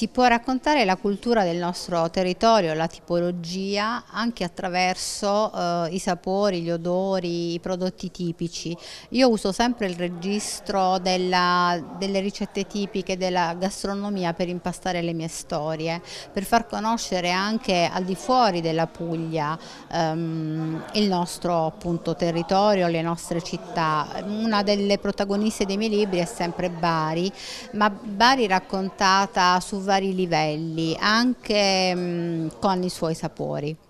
si può raccontare la cultura del nostro territorio, la tipologia, anche attraverso eh, i sapori, gli odori, i prodotti tipici. Io uso sempre il registro della, delle ricette tipiche della gastronomia per impastare le mie storie, per far conoscere anche al di fuori della Puglia ehm, il nostro appunto, territorio, le nostre città. Una delle protagoniste dei miei libri è sempre Bari, ma Bari raccontata su vari livelli, anche mh, mm, con i suoi sapori.